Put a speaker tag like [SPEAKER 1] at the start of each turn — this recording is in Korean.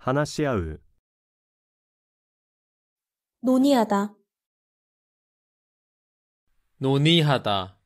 [SPEAKER 1] 話し合う
[SPEAKER 2] 논의하다.
[SPEAKER 1] 논의하다.